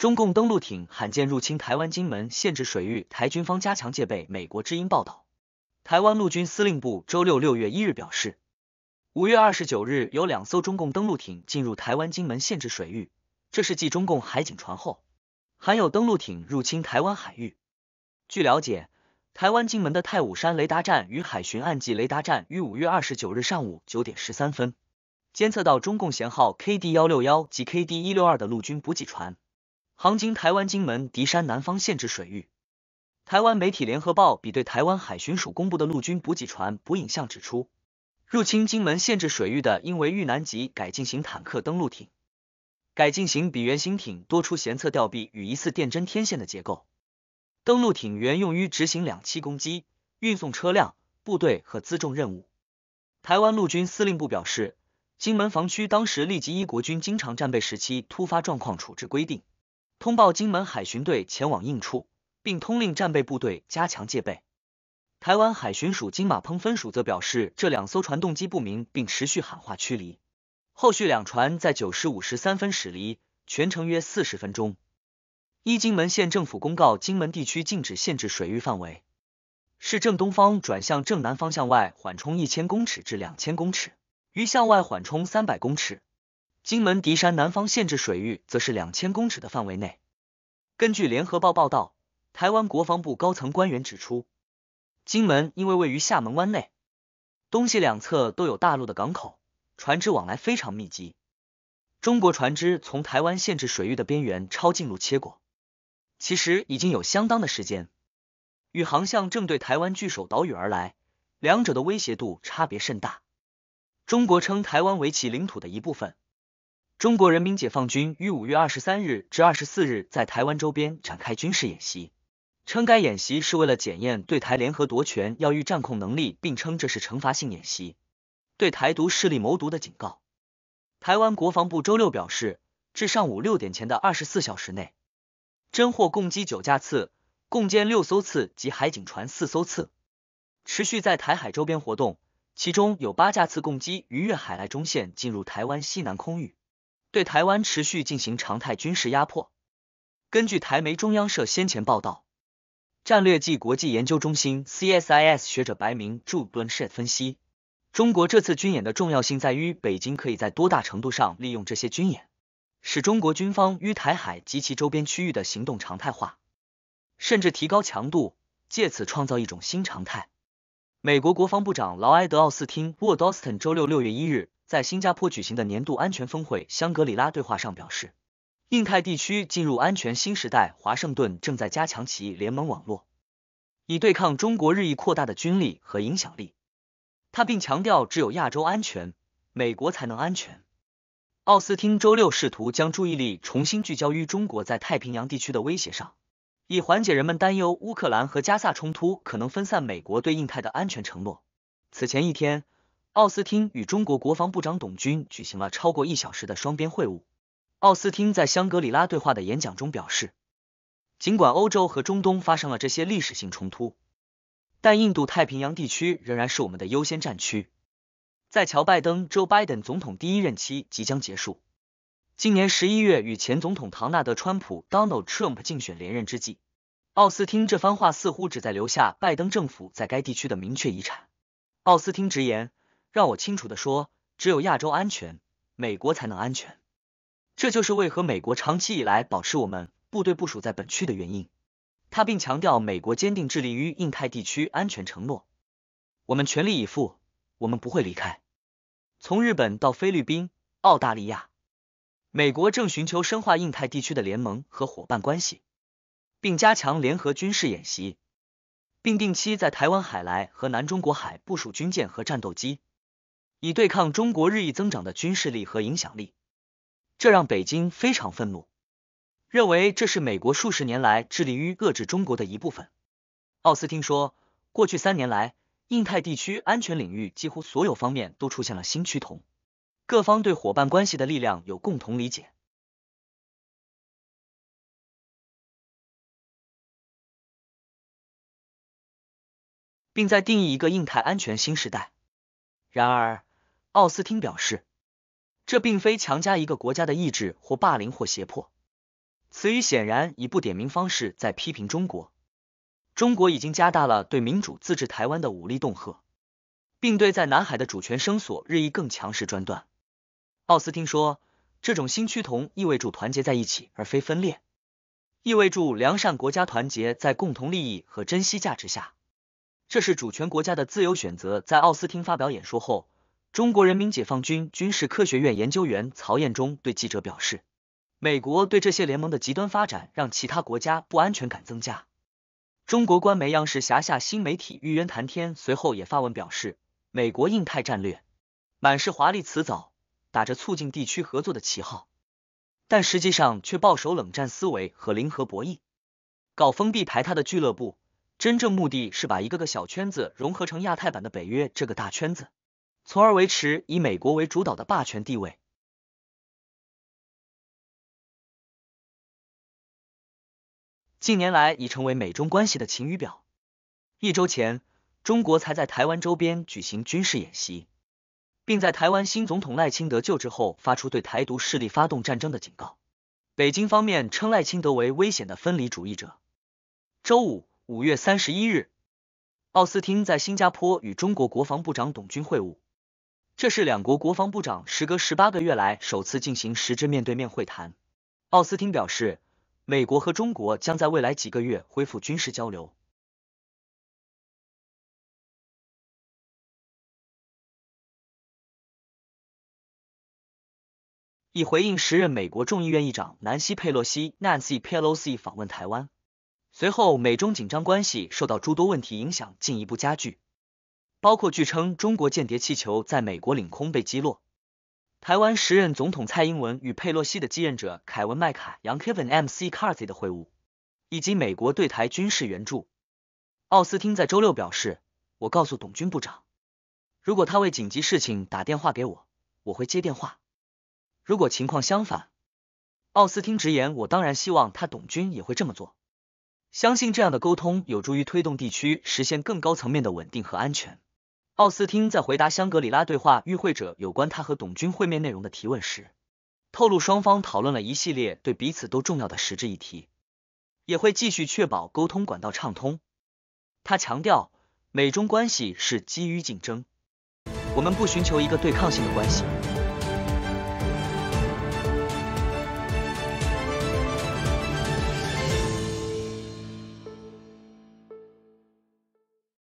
中共登陆艇罕见入侵台湾金门限制水域，台军方加强戒备。美国之音报道，台湾陆军司令部周六六月一日表示，五月二十九日有两艘中共登陆艇进入台湾金门限制水域，这是继中共海警船后，含有登陆艇入侵台湾海域。据了解，台湾金门的太武山雷达站与海巡岸基雷达站于五月二十九日上午九点十三分，监测到中共舷号 KD 幺六幺及 KD 一六二的陆军补给船。航经台湾金门敌山南方限制水域，台湾媒体《联合报》比对台湾海巡署公布的陆军补给船补影像指出，入侵金门限制水域的应为豫南级改进型坦克登陆艇。改进型比原型艇多出舷侧吊臂与疑似电针天线的结构。登陆艇原用于执行两栖攻击、运送车辆、部队和辎重任务。台湾陆军司令部表示，金门防区当时立即依国军经常战备时期突发状况处置规定。通报金门海巡队前往应处，并通令战备部队加强戒备。台湾海巡署金马澎分署则表示，这两艘船动机不明，并持续喊话驱离。后续两船在九时五十三分驶离，全程约四十分钟。一金门县政府公告，金门地区禁止限制水域范围，是正东方转向正南方向外缓冲一千公尺至两千公尺，于向外缓冲三百公尺。金门敌山南方限制水域则是两千公尺的范围内。根据联合报报道，台湾国防部高层官员指出，金门因为位于厦门湾内，东西两侧都有大陆的港口，船只往来非常密集。中国船只从台湾限制水域的边缘超近路切过，其实已经有相当的时间，与航向正对台湾巨首岛屿而来，两者的威胁度差别甚大。中国称台湾为其领土的一部分。中国人民解放军于五月二十三日至二十四日在台湾周边展开军事演习，称该演习是为了检验对台联合夺权要域战控能力，并称这是惩罚性演习，对台独势力谋独的警告。台湾国防部周六表示，至上午六点前的二十四小时内，侦获共击九架次，共歼六艘次及海警船四艘次，持续在台海周边活动，其中有八架次共击逾越海来中线，进入台湾西南空域。对台湾持续进行常态军事压迫。根据台媒中央社先前报道，战略暨国际研究中心 （CSIS） 学者白明著《b r n c h 分析，中国这次军演的重要性在于，北京可以在多大程度上利用这些军演，使中国军方于台海及其周边区域的行动常态化，甚至提高强度，借此创造一种新常态。美国国防部长劳埃德·奥斯汀沃 a l d o s o n 周六六月一日。在新加坡举行的年度安全峰会香格里拉对话上表示，印太地区进入安全新时代，华盛顿正在加强其联盟网络，以对抗中国日益扩大的军力和影响力。他并强调，只有亚洲安全，美国才能安全。奥斯汀周六试图将注意力重新聚焦于中国在太平洋地区的威胁上，以缓解人们担忧乌克兰和加萨冲突可能分散美国对印太的安全承诺。此前一天。奥斯汀与中国国防部长董军举行了超过一小时的双边会晤。奥斯汀在香格里拉对话的演讲中表示，尽管欧洲和中东发生了这些历史性冲突，但印度太平洋地区仍然是我们的优先战区。在乔拜登 （Joe Biden） 总统第一任期即将结束，今年十一月与前总统唐纳德·川普 （Donald Trump） 竞选连任之际，奥斯汀这番话似乎只在留下拜登政府在该地区的明确遗产。奥斯汀直言。让我清楚的说，只有亚洲安全，美国才能安全。这就是为何美国长期以来保持我们部队部署在本区的原因。他并强调，美国坚定致力于印太地区安全承诺。我们全力以赴，我们不会离开。从日本到菲律宾、澳大利亚，美国正寻求深化印太地区的联盟和伙伴关系，并加强联合军事演习，并定期在台湾海、来和南中国海部署军舰和战斗机。以对抗中国日益增长的军事力和影响力，这让北京非常愤怒，认为这是美国数十年来致力于遏制中国的一部分。奥斯汀说，过去三年来，印太地区安全领域几乎所有方面都出现了新趋同，各方对伙伴关系的力量有共同理解，并在定义一个印太安全新时代。然而，奥斯汀表示，这并非强加一个国家的意志或霸凌或胁迫。词语显然以不点名方式在批评中国。中国已经加大了对民主自治台湾的武力恫吓，并对在南海的主权声索日益更强势专断。奥斯汀说，这种新趋同意味着团结在一起而非分裂，意味着良善国家团结在共同利益和珍惜价值下。这是主权国家的自由选择。在奥斯汀发表演说后。中国人民解放军军事科学院研究员曹彦忠对记者表示，美国对这些联盟的极端发展让其他国家不安全感增加。中国官媒央视辖下新媒体“玉渊谈天”随后也发文表示，美国印太战略满是华丽辞藻，打着促进地区合作的旗号，但实际上却抱守冷战思维和零和博弈，搞封闭排他的俱乐部，真正目的是把一个个小圈子融合成亚太版的北约这个大圈子。从而维持以美国为主导的霸权地位。近年来已成为美中关系的晴雨表。一周前，中国才在台湾周边举行军事演习，并在台湾新总统赖清德就职后发出对台独势力发动战争的警告。北京方面称赖清德为危险的分离主义者。周五，五月三十一日，奥斯汀在新加坡与中国国防部长董军会晤。这是两国国防部长时隔十八个月来首次进行实质面对面会谈。奥斯汀表示，美国和中国将在未来几个月恢复军事交流，以回应时任美国众议院议长南希·佩洛西 （Nancy Pelosi） 访问台湾。随后，美中紧张关系受到诸多问题影响，进一步加剧。包括据称中国间谍气球在美国领空被击落、台湾时任总统蔡英文与佩洛西的继任者凯文麦卡杨 Kevin M. C. Carzy 的会晤，以及美国对台军事援助。奥斯汀在周六表示：“我告诉董军部长，如果他为紧急事情打电话给我，我会接电话。如果情况相反，奥斯汀直言：我当然希望他董军也会这么做。相信这样的沟通有助于推动地区实现更高层面的稳定和安全。”奥斯汀在回答香格里拉对话与会者有关他和董军会面内容的提问时，透露双方讨论了一系列对彼此都重要的实质议题，也会继续确保沟通管道畅通。他强调，美中关系是基于竞争，我们不寻求一个对抗性的关系。